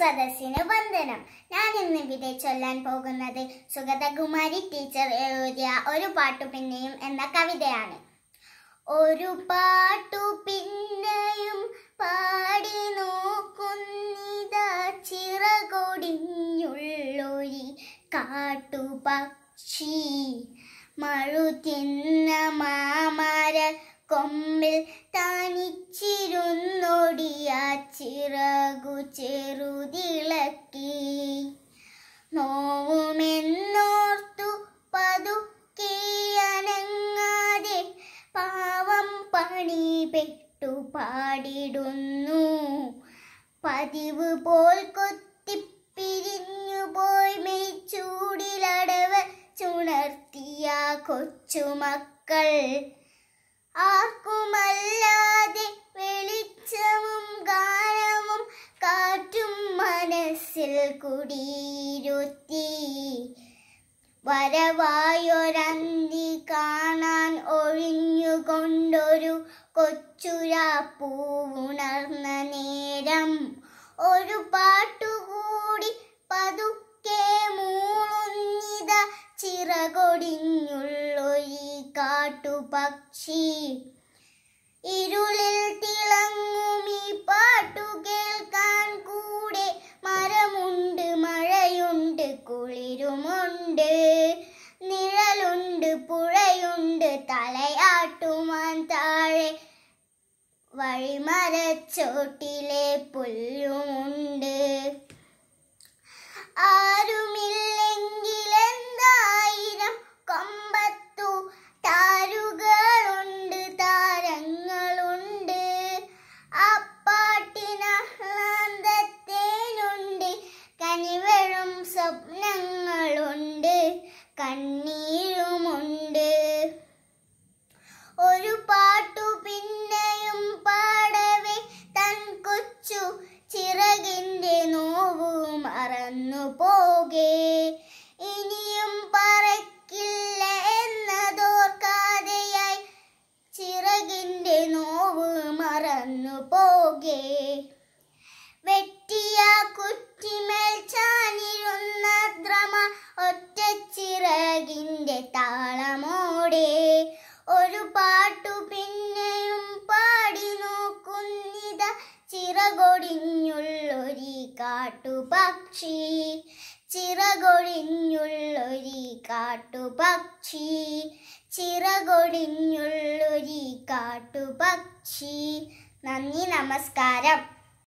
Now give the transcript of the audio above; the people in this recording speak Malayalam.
സദസ്സിന് വന്ദനം ഞാൻ ഇന്ന് ഇവിടെ ചൊല്ലാൻ പോകുന്നത് സുഗതകുമാരി ടീച്ചർ എഴുതിയ ഒരു പാട്ടു പിന്നെയും എന്ന കവിതയാണ് ഒരു പാട്ടു പിന്നെയും പാടി നോക്കുന്നിതാ ചിറകൊടിഞ്ഞുള്ളൊരി കാട്ടുപക്ഷി മഴുതിന്ന ചിറകു ചെറുതിളക്കി നോവുമെന്നോർത്തു പതുക്കിയനങ്ങാതെ അനങ്ങാതെ പാവം പണി പെട്ടു പാടിടുന്നു പതിവ് പോൽ കൊത്തിപ്പിരിഞ്ഞു പോയി മെയ്ച്ചൂടിലടവ് ചുണർത്തിയ കൊച്ചുമക്കൾ ആർക്കുമല്ലാതെ കുടിയിരുത്തി വരവായൊരന്തി കാണാൻ ഒഴിഞ്ഞുകൊണ്ടൊരു കൊച്ചുരാപ്പൂവുണർന്ന നേരം ഒരു പാട്ടുകൂടി പതുക്കെ മൂളുന്നിത ചിറകൊടിഞ്ഞുള്ളൊരി കാട്ടുപക്ഷി ഇരുളിൽ തിളങ്ങുമീ പാട്ടുകേ തലയാട്ടുമാൻ താഴെ വഴിമരച്ചോട്ടിലെ പുല്ലുമുണ്ട് ആരുമില്ലെങ്കിലെന്തായിരം കൊമ്പത്തു താരുകളുണ്ട് താരങ്ങളുണ്ട് അപ്പാട്ടിനാനന്ദത്തേനുണ്ട് കനിവെഴും സ്വപ്നങ്ങളുണ്ട് കണ്ണു താളമോടെ ഒരു പാട്ടു പിന്നെയും പാടി നോക്കുന്നിത ചിറകൊടിഞ്ഞുള്ളൊരി കാട്ടുപക്ഷി ചിറകൊടിഞ്ഞുള്ളൊരി കാട്ടുപക്ഷി ചിറകൊടിഞ്ഞുള്ളൊരി കാട്ടുപക്ഷി നന്ദി നമസ്കാരം